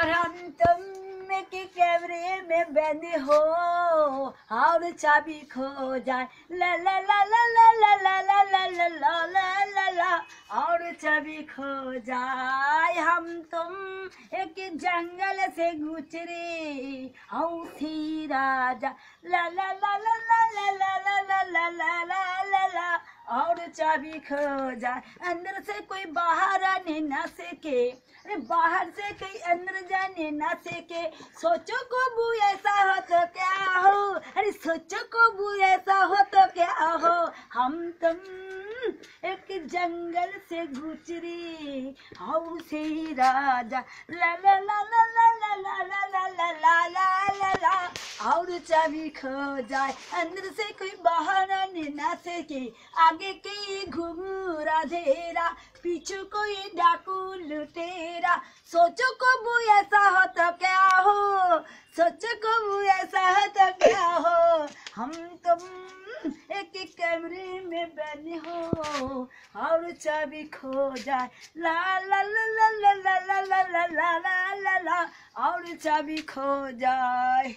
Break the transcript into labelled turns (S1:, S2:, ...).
S1: और हम तुम के कैमरे में बंद हो और चाबी खो जाए ला ला ला ला ला ला ला ला ला ला ला ला ला ला और चाबी खो जाए हम तुम एक जंगल से गुजरे औसी राजा ला ला ला ला ला ला ला ला ला ला ला ला ला ला और चाबी खो जाए अंदर से कोई बाहर आने ना सके अरे बाहर से कई अंदर जाने ना के सोचो को बू ऐसा हो तो क्या हो अरे सोचो को बू ऐसा हो तो क्या हो हम तुम एक जंगल से गुजरी हाउ से ही राजा ला ला ला ला ला ला ला ला ला ला ला ला ला ला और चाबी खो जाए अंदर से कोई बाहर आने ना के आगे के घूम राधेरा पीछे को ये डाकू तेरा सोचो कबू ऐसा हो तो क्या हो सोचो कबू ऐसा हो तो क्या हो हम तुम एक ही कमरे में बने हो और चाबी खो जाए ला ला ला ला ला ला ला ला ला ला ला और चाबी खो जाए